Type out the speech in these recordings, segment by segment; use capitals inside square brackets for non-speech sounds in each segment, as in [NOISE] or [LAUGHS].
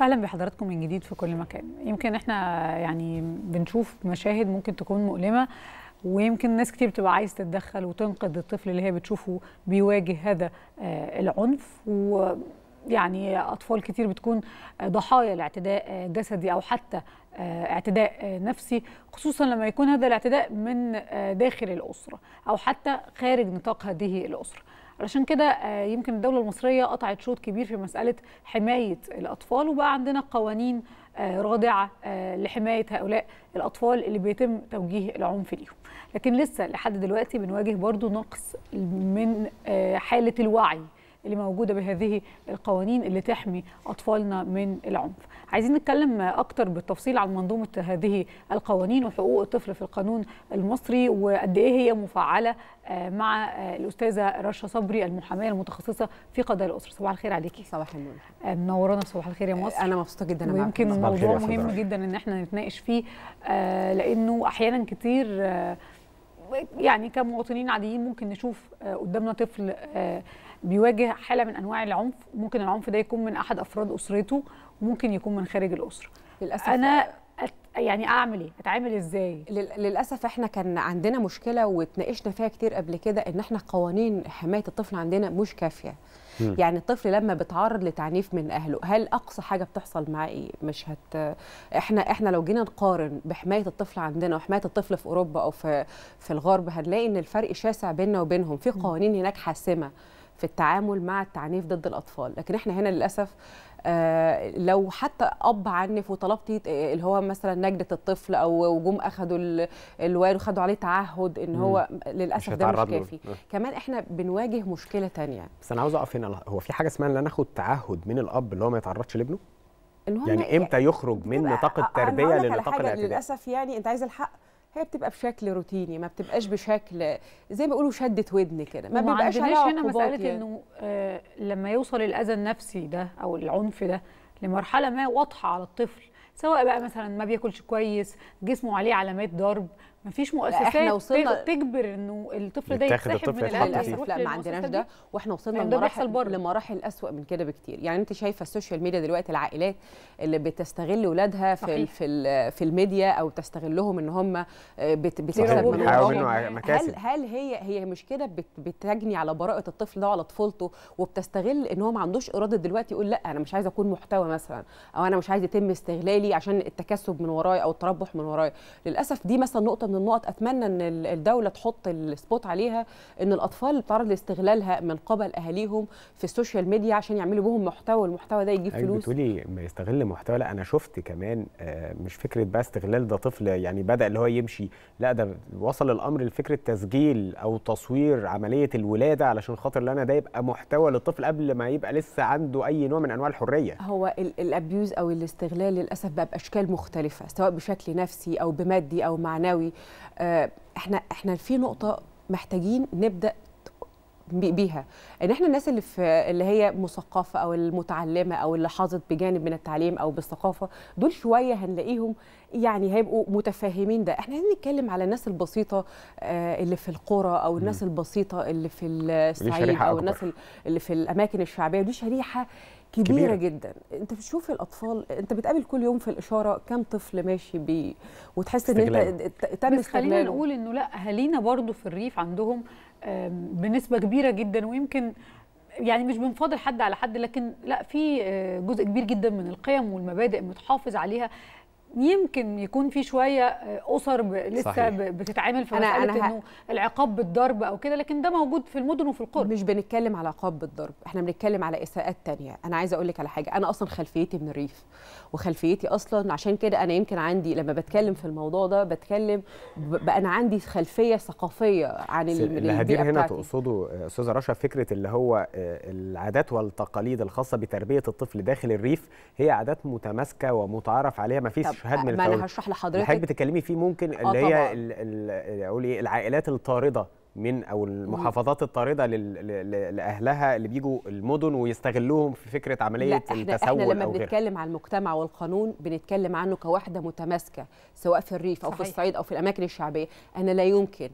اهلا بحضراتكم من جديد في كل مكان يمكن احنا يعني بنشوف مشاهد ممكن تكون مؤلمه ويمكن ناس كتير بتبقى عايز تتدخل وتنقذ الطفل اللي هي بتشوفه بيواجه هذا آه، العنف ويعني اطفال كتير بتكون ضحايا لاعتداء جسدي او حتى آه، اعتداء نفسي خصوصا لما يكون هذا الاعتداء من آه، داخل الاسره او حتى خارج نطاق هذه الاسره علشان كده آه، يمكن الدوله المصريه قطعت شوط كبير في مساله حمايه الاطفال وبقى عندنا قوانين آه، رادعه آه، لحمايه هؤلاء الاطفال اللي بيتم توجيه العنف ليهم لكن لسه لحد دلوقتي بنواجه برضو نقص من حاله الوعي اللي موجوده بهذه القوانين اللي تحمي اطفالنا من العنف. عايزين نتكلم اكتر بالتفصيل عن منظومه هذه القوانين وحقوق الطفل في القانون المصري وقد ايه هي مفعله آه، مع آه، الاستاذه رشا صبري المحاميه المتخصصه في قضايا الاسره. صباح الخير عليكي. صباح النور. آه، منورانا صباح الخير يا مصر. انا مبسوطه جدا معاكي ويمكن موضوع مهم جدا ان احنا نتناقش فيه لانه احيانا كتير يعني كمواطنين عاديين ممكن نشوف قدامنا طفل بيواجه حاله من انواع العنف ممكن العنف ده يكون من احد افراد اسرته وممكن يكون من خارج الاسره للاسف انا يعني, يعني اعمل ايه اتعامل ازاي للاسف احنا كان عندنا مشكله واتناقشنا فيها كتير قبل كده ان احنا قوانين حمايه الطفل عندنا مش كافيه يعني الطفل لما بيتعرض لتعنيف من اهله هل اقصى حاجه بتحصل معاه ايه مش هت احنا احنا لو جينا نقارن بحمايه الطفل عندنا وحمايه الطفل في اوروبا او في في الغرب هنلاقي ان الفرق شاسع بيننا وبينهم في قوانين هناك حاسمه في التعامل مع التعنيف ضد الاطفال لكن احنا هنا للاسف آه لو حتى اب عنف وطلبتي اللي هو مثلا نجده الطفل او وجوم اخذوا الوالد وخدوا عليه تعهد ان هو للاسف ده مش كافي له. كمان احنا بنواجه مشكله تانية بس انا عاوز اقف هنا هو في حاجه اسمها ان انا اخد تعهد من الاب اللي هو ما يتعرضش لابنه يعني امتى يعني يخرج من نطاق التربيه لنطاق الاعتداء للاسف يعني انت عايز الحق هي بتبقى بشكل روتيني ما بتبقاش بشكل زي ما بيقولوا شده ودن كده ما بيبقاش هنا مساله يعني. انه آه لما يوصل الاذى النفسي ده او العنف ده لمرحله ما واضحه على الطفل سواء بقى مثلا ما بياكلش كويس جسمه عليه علامات ضرب مفيش مؤسسات احنا وصلنا تجبر انه الطفل ده يتسحب من للاسف لا ما عندناش ده واحنا وصلنا يعني لمراحل لمراحل اسوء من كده بكتير يعني انت شايفه السوشيال ميديا دلوقتي العائلات اللي بتستغل اولادها في في في الميديا او تستغلهم ان هم آه، بتكسب من هل هل هي هي مش كده بتجني على براءه الطفل ده وعلى طفولته وبتستغل ان هو ما عندوش اراده دلوقتي يقول لا انا مش عايز اكون محتوى مثلا او انا مش عايز يتم استغلالي عشان التكسب من ورايا او التربح من ورايا للاسف دي مثلا نقطه من النقط اتمنى ان الدوله تحط السبوت عليها ان الاطفال تعرض لاستغلالها من قبل اهاليهم في السوشيال ميديا عشان يعملوا بهم محتوى والمحتوى ده يجيب أيوة، فلوس بتقولي ما يستغل محتوى لا انا شفت كمان آه، مش فكره بقى استغلال ده طفل يعني بدا اللي هو يمشي لا ده وصل الامر لفكره تسجيل او تصوير عمليه الولاده علشان خاطر اللي انا ده يبقى محتوى للطفل قبل ما يبقى لسه عنده اي نوع من انواع الحريه هو الابيوز او الاستغلال للاسف بقى باشكال مختلفه سواء بشكل نفسي او بمادي او معنوي احنا احنا في نقطه محتاجين نبدا بيها ان احنا الناس اللي في اللي هي مثقفه او المتعلمه او اللي حاظت بجانب من التعليم او بالثقافه دول شويه هنلاقيهم يعني هيبقوا متفاهمين ده احنا عايزين نتكلم على الناس البسيطه آه، اللي في القرى او الناس البسيطه اللي في الصعيد او الناس اللي في الاماكن الشعبيه دي شريحه كبيرة, كبيرة جدا انت بتشوف الاطفال انت بتقابل كل يوم في الاشاره كم طفل ماشي بي وتحس ان انت تم بس خلينا نقول انه لا اهالينا برضو في الريف عندهم بنسبه كبيره جدا ويمكن يعني مش بنفاضل حد على حد لكن لا في آه، جزء كبير جدا من القيم والمبادئ متحافظ عليها يمكن يكون في شويه آه، اسر لسه صحيح. بتتعامل في مساله أنا انه العقاب بالضرب او كده لكن ده موجود في المدن وفي القرى مش بنتكلم على عقاب بالضرب احنا بنتكلم على اساءات تانية انا عايزه اقول لك على حاجه انا اصلا خلفيتي من الريف وخلفيتي اصلا عشان كده انا يمكن عندي لما بتكلم في الموضوع ده بتكلم بقى انا عندي خلفيه ثقافيه عن اللي هدير هنا تقصده آه، استاذه رشا فكره اللي هو آه، العادات والتقاليد الخاصه بتربيه الطفل داخل الريف هي عادات متماسكه ومتعارف عليها ما فيش مش هدمل ما انا هشرح لحضرتك الحاجات بتتكلمي فيه ممكن آه، اللي هي اقول ايه العائلات الطارده من او المحافظات الطارده لاهلها اللي بيجوا المدن ويستغلوهم في فكره عمليه لا احنا التسول احنا لما بنتكلم عن المجتمع والقانون بنتكلم عنه كوحده متماسكه سواء في الريف صحيح. او في الصعيد او في الاماكن الشعبيه انا لا يمكن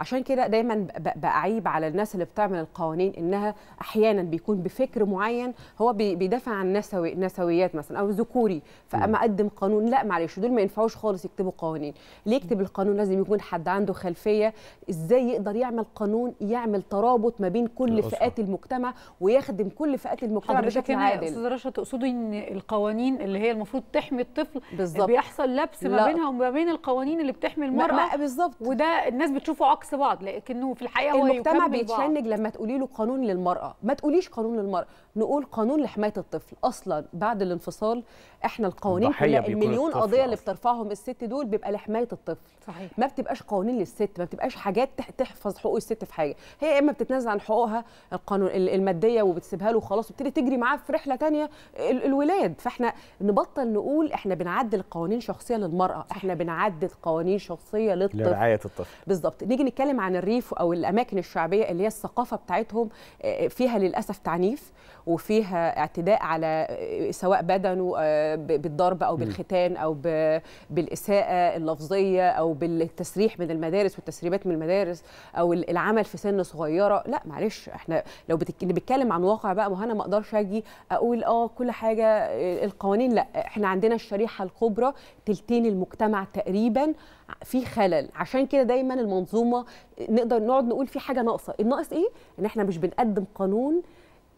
عشان كده دايما بعيب على الناس اللي بتعمل القوانين انها احيانا بيكون بفكر معين هو بيدافع عن نسوي نسويات مثلا او ذكوري فاما اقدم قانون لا معلش دول ما ينفعوش خالص يكتبوا قوانين ليه يكتب القانون لازم يكون حد عنده خلفيه ازاي يقدر يعمل قانون يعمل ترابط ما بين كل فئات المجتمع ويخدم كل فئات المجتمع بشكل عادل استاذ رشا تقصدي ان القوانين اللي هي المفروض تحمي الطفل بالزبط. بيحصل لبس ما بينها وما بين القوانين اللي بتحمي المراه بالظبط وده الناس بتشوفه عكس عكس بعض لكنه في الحقيقه هو المجتمع بيتشنج لما تقولي له قانون للمراه ما تقوليش قانون للمراه نقول قانون لحمايه الطفل اصلا بعد الانفصال احنا القوانين كلها المليون قضيه اللي بترفعهم الست دول بيبقى لحمايه الطفل صحيح. ما بتبقاش قوانين للست ما بتبقاش حاجات تحفظ حقوق الست في حاجه هي يا اما بتتنازل عن حقوقها القانون الماديه وبتسيبها له وخلاص وبتبتدي تجري معاه في رحله ثانيه الولاد فاحنا نبطل نقول احنا بنعدل قوانين شخصيه للمراه احنا بنعدل قوانين شخصيه للطفل لرعايه الطفل بالظبط نيجي بنتكلم عن الريف او الاماكن الشعبيه اللي هي الثقافه بتاعتهم آه، فيها للاسف تعنيف وفيها اعتداء على آه، سواء بدنه آه، بالضرب او بالختان او بالاساءه اللفظيه او بالتسريح من المدارس والتسريبات من المدارس او العمل في سن صغيره لا معلش احنا لو بنتكلم عن واقع بقى ما انا ما اقدرش اجي اقول اه كل حاجه القوانين لا احنا عندنا الشريحه الكبرى تلتين المجتمع تقريبا في خلل عشان كده دايما المنظومه نقدر نقعد نقول في حاجه ناقصه الناقص ايه ان احنا مش بنقدم قانون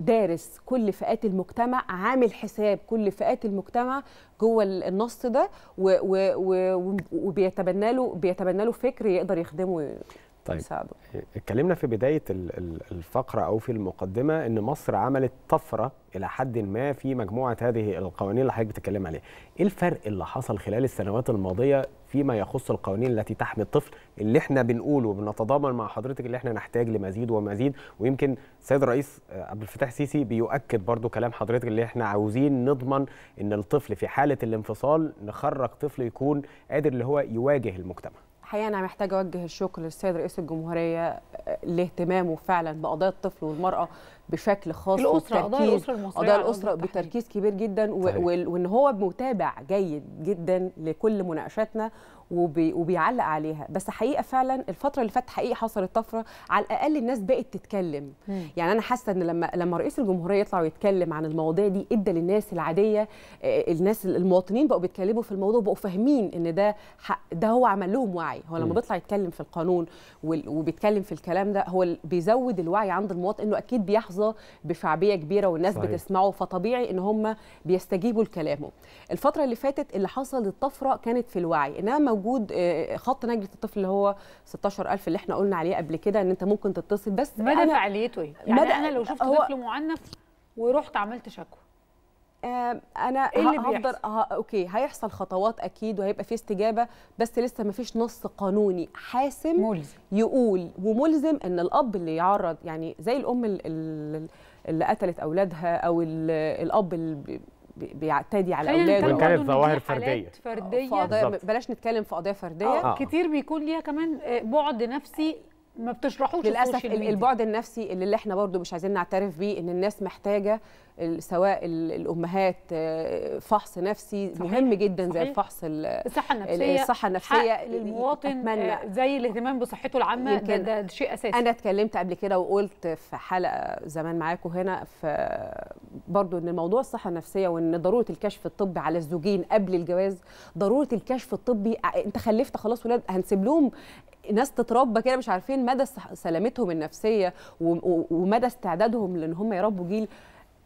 دارس كل فئات المجتمع عامل حساب كل فئات المجتمع جوه النص ده وبيتبنى له بيتبنى له فكر يقدر يخدمه طيب يساعدوا اتكلمنا في بدايه الفقره او في المقدمه ان مصر عملت طفره الى حد ما في مجموعه هذه القوانين اللي حضرتك بتتكلم عليها ايه الفرق اللي حصل خلال السنوات الماضيه فيما يخص القوانين التي تحمي الطفل اللي احنا بنقوله وبنتضامن مع حضرتك اللي احنا نحتاج لمزيد ومزيد ويمكن السيد الرئيس عبد الفتاح السيسي بيؤكد برضو كلام حضرتك اللي احنا عاوزين نضمن ان الطفل في حاله الانفصال نخرج طفل يكون قادر اللي هو يواجه المجتمع الحقيقه انا محتاجه اوجه الشكر للسيد رئيس الجمهوريه آه، لاهتمامه فعلا بقضايا الطفل والمراه بشكل خاص الاسره قضايا الاسره المصريه قضايا الاسره بتركيز كبير جدا وان هو متابع جيد جدا لكل مناقشاتنا وبي وبيعلق عليها بس حقيقه فعلا الفتره اللي فاتت حقيقه حصلت طفره على الاقل الناس بقت تتكلم مم. يعني انا حاسه ان لما لما رئيس الجمهوريه يطلع ويتكلم عن المواضيع دي ادى للناس العاديه آه، آه، الناس المواطنين بقوا بيتكلموا في الموضوع بقوا فاهمين ان ده حق ده هو عمل لهم وعي هو لما بيطلع يتكلم في القانون وبيتكلم في الكلام ده هو بيزود الوعي عند المواطن انه اكيد بيحظى لحظه بشعبيه كبيره والناس صحيح. بتسمعه فطبيعي ان هم بيستجيبوا لكلامه الفتره اللي فاتت اللي حصل الطفره كانت في الوعي انها موجود آه، خط نجده الطفل اللي هو 16000 اللي احنا قلنا عليه قبل كده ان انت ممكن تتصل بس مدى فعاليته إيه؟ يعني مدى انا لو شفت طفل معنف ورحت عملت شكوى انا إيه اللي هفضل ها اوكي هيحصل خطوات اكيد وهيبقى في استجابه بس لسه ما فيش نص قانوني حاسم ملزم. يقول وملزم ان الاب اللي يعرض يعني زي الام اللي قتلت اولادها او الاب اللي بيعتدي على اولاده وان كانت ظواهر فرديه فرديه بلاش نتكلم في قضايا فرديه آه. كتير بيكون ليها كمان آه، بعد نفسي ما بتشرحوش للاسف البعد النفسي اللي, اللي احنا برضو مش عايزين نعترف بيه ان الناس محتاجه سواء الامهات آه، فحص نفسي صحيح. مهم جدا صحيح. زي الفحص الصحه النفسيه الصحه النفسيه للمواطن آه، أتمنى. زي الاهتمام بصحته العامه ده, ده شيء اساسي انا اتكلمت قبل كده وقلت في حلقه زمان معاكم هنا في برضو ان موضوع الصحه النفسيه وان ضروره الكشف الطبي على الزوجين قبل الجواز ضروره الكشف الطبي انت خلفت خلاص ولاد هنسيب لهم ناس تتربى كده مش عارفين مدى سلامتهم النفسيه ومدى استعدادهم لان هم يربوا جيل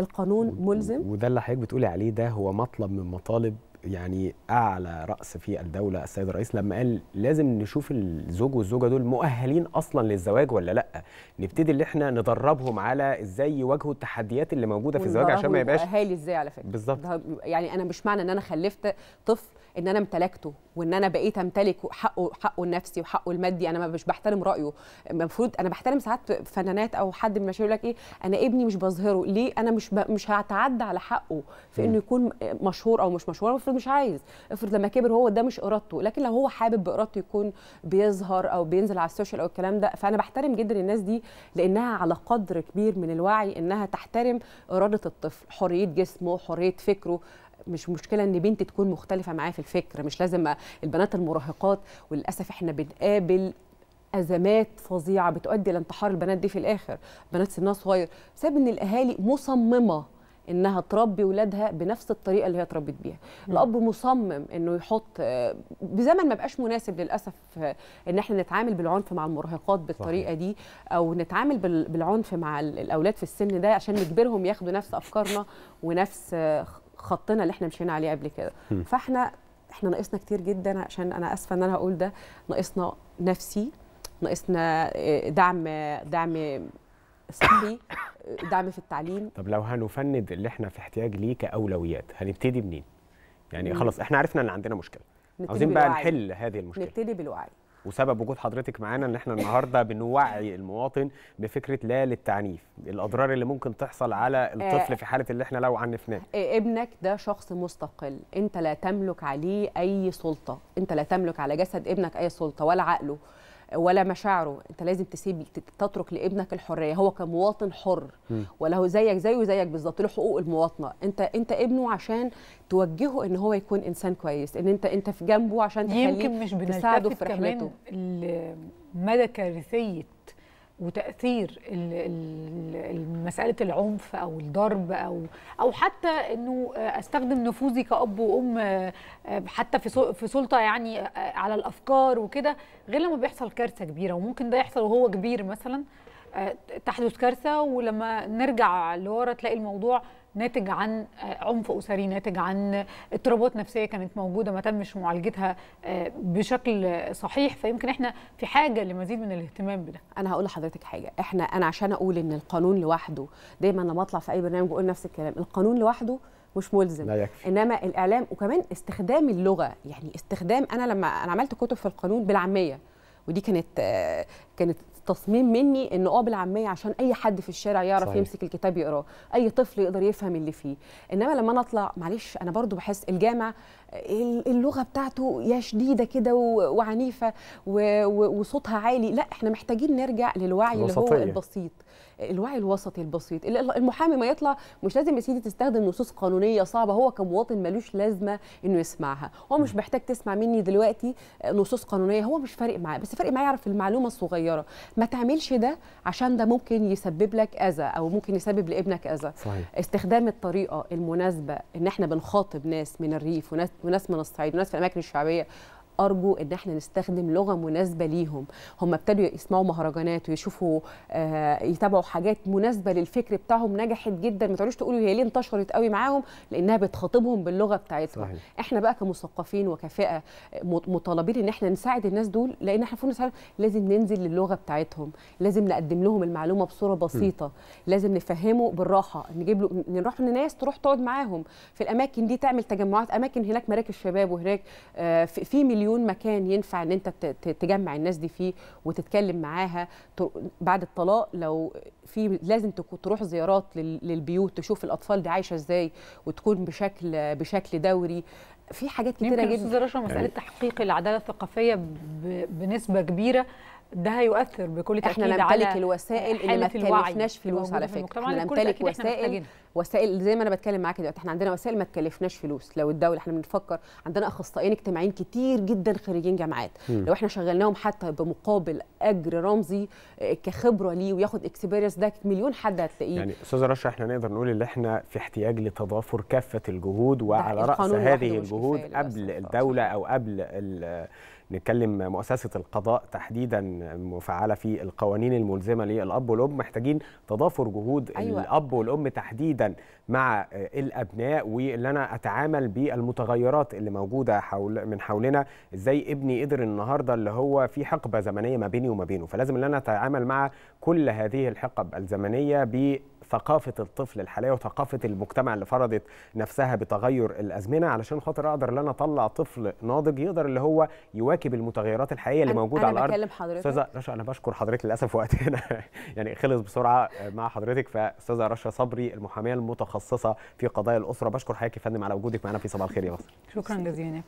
القانون ملزم وده اللي حضرتك بتقولي عليه ده هو مطلب من مطالب يعني اعلى راس في الدوله السيد الرئيس لما قال لازم نشوف الزوج والزوجه دول مؤهلين اصلا للزواج ولا لا نبتدي اللي احنا ندربهم على ازاي يواجهوا التحديات اللي موجوده في الزواج عشان ما يبقاش اهالي ازاي على فكره بالظبط يعني انا مش معنى ان انا خلفت طفل ان انا امتلكته وان انا بقيت امتلك حقه حقه النفسي وحقه المادي انا مش بحترم رايه المفروض انا بحترم ساعات فنانات او حد من يقول لك ايه انا ابني مش بظهره ليه انا مش ب... مش هتعدى على حقه في انه يكون مشهور او مش مشهور المفروض مش عايز افرض لما كبر هو ده مش ارادته لكن لو هو حابب بارادته يكون بيظهر او بينزل على السوشيال او الكلام ده فانا بحترم جدا الناس دي لانها على قدر كبير من الوعي انها تحترم اراده الطفل حريه جسمه حريه فكره مش مشكله ان بنتي تكون مختلفه معايا في الفكر مش لازم البنات المراهقات وللاسف احنا بنقابل ازمات فظيعه بتؤدي لانتحار البنات دي في الاخر بنات سنها صغير بسبب ان الاهالي مصممه انها تربي ولادها بنفس الطريقه اللي هي اتربت بيها الاب مصمم انه يحط آه، بزمن ما بقاش مناسب للاسف آه، ان احنا نتعامل بالعنف مع المراهقات بالطريقه صحيح. دي او نتعامل بالعنف مع الاولاد في السن ده عشان نجبرهم ياخدوا نفس افكارنا ونفس آه، خطنا اللي احنا مشينا عليه قبل كده فاحنا احنا ناقصنا كتير جدا عشان انا اسفه ان انا هقول ده ناقصنا نفسي ناقصنا دعم دعم صحي آه، دعم في التعليم طب لو هنفند اللي احنا في احتياج ليه كاولويات هنبتدي منين يعني خلاص احنا عرفنا ان عندنا مشكله عاوزين بقى نحل هذه المشكله نبتدي بالوعي وسبب وجود حضرتك معانا ان احنا النهارده بنوعي المواطن بفكره لا للتعنيف الاضرار اللي ممكن تحصل على آه، الطفل في حاله اللي احنا لو عنفناه آه، ابنك ده شخص مستقل انت لا تملك عليه اي سلطه انت لا تملك على جسد ابنك اي سلطه ولا عقله ولا مشاعره انت لازم تسيب تترك لابنك الحريه هو كمواطن حر وله زيك زيه زيك بالظبط له حقوق المواطنه انت انت ابنه عشان توجهه ان هو يكون انسان كويس ان انت انت في جنبه عشان تخليه يمكن مش تساعده في رحلته مدى كارثيه وتاثير مساله العنف او الضرب او او حتى انه استخدم نفوذي كاب وام آه، حتى في في سلطه يعني آه، على الافكار وكده غير لما بيحصل كارثه كبيره وممكن ده يحصل وهو كبير مثلا آه، تحدث كارثه ولما نرجع لورا تلاقي الموضوع ناتج عن آه، عنف اسري ناتج عن اضطرابات نفسيه كانت موجوده ما تمش معالجتها آه، بشكل صحيح فيمكن احنا في حاجه لمزيد من الاهتمام بده انا هقول لحضرتك حاجه احنا انا عشان اقول ان القانون لوحده دايما لما اطلع في اي برنامج بقول نفس الكلام القانون لوحده مش ملزم لا يكفي. انما الاعلام وكمان استخدام اللغه يعني استخدام انا لما انا عملت كتب في القانون بالعاميه ودي كانت آه، كانت تصميم مني ان اه بالعاميه عشان اي حد في الشارع يعرف صحيح. يمسك الكتاب يقراه اي طفل يقدر يفهم اللي فيه انما لما نطلع اطلع معلش انا برضو بحس الجامع اللغه بتاعته يا شديده كده وعنيفه وصوتها عالي لا احنا محتاجين نرجع للوعي اللي هو البسيط الوعي الوسطي البسيط المحامي ما يطلع مش لازم يا سيدي تستخدم نصوص قانونيه صعبه هو كمواطن ملوش لازمه انه يسمعها هو مش محتاج تسمع مني دلوقتي آه، نصوص قانونيه هو مش فارق معاه بس فارق معاه يعرف المعلومه الصغيره ما تعملش ده عشان ده ممكن يسبب لك اذى او ممكن يسبب لابنك اذى صحيح. استخدام الطريقه المناسبه ان احنا بنخاطب ناس من الريف وناس وناس من الصعيد وناس في الاماكن الشعبيه ارجو ان احنا نستخدم لغه مناسبه ليهم هم ابتدوا يسمعوا مهرجانات ويشوفوا آه يتابعوا حاجات مناسبه للفكر بتاعهم نجحت جدا ما تقعدوش تقولوا هي ليه انتشرت قوي معاهم لانها بتخاطبهم باللغه بتاعتهم صحيح. احنا بقى كمثقفين وكفئه مطالبين ان احنا نساعد الناس دول لان احنا فوق لازم ننزل للغه بتاعتهم لازم نقدم لهم المعلومه بصوره بسيطه م. لازم نفهمه بالراحه نجيب له نروح لناس تروح تقعد معاهم في الاماكن دي تعمل تجمعات اماكن هناك مراكز شباب وهناك آه في مليون مليون مكان ينفع ان انت تجمع الناس دي فيه وتتكلم معاها بعد الطلاق لو في لازم تروح زيارات للبيوت تشوف الاطفال دي عايشه ازاي وتكون بشكل بشكل دوري في حاجات كتيره جدا يمكن مساله يعني تحقيق العداله الثقافيه بنسبه كبيره ده هيؤثر بكل تاكيد احنا نمتلك الوسائل اللي ما تكلفناش فلوس على فكره احنا نمتلك وسائل وسائل زي ما انا بتكلم معاك دلوقتي احنا عندنا وسائل ما تكلفناش فلوس لو الدوله احنا بنفكر عندنا اخصائيين اجتماعيين كتير جدا خريجين جامعات لو احنا شغلناهم حتى بمقابل اجر رمزي آه، كخبره ليه وياخد اكسبيرينس ده مليون حد هتلاقيه يعني استاذه رشا احنا نقدر نقول ان احنا في احتياج لتضافر كافه الجهود وعلى راس هذه الجهود قبل الدوله او قبل نتكلم مؤسسه القضاء تحديدا مفعله في القوانين الملزمه للاب والام محتاجين تضافر جهود أيوة. الاب والام تحديدا مع الابناء واللي انا اتعامل بالمتغيرات اللي موجوده حول من حولنا ازاي ابني قدر النهارده اللي هو في حقبه زمنيه ما بيني وما بينه فلازم ان انا اتعامل مع كل هذه الحقب الزمنيه ب ثقافه الطفل الحاليه وثقافه المجتمع اللي فرضت نفسها بتغير الازمنه علشان خاطر اقدر ان انا اطلع طفل ناضج يقدر اللي هو يواكب المتغيرات الحقيقيه اللي موجوده على الارض انا بكلم حضرتك استاذه رشا انا بشكر حضرتك للاسف وقتنا [LAUGHS] يعني خلص بسرعه مع حضرتك فاستاذه رشا صبري المحاميه المتخصصه في قضايا الاسره بشكر حضرتك يا فندم على وجودك معنا في صباح الخير يا مصر شكرا جزيلا يا فندم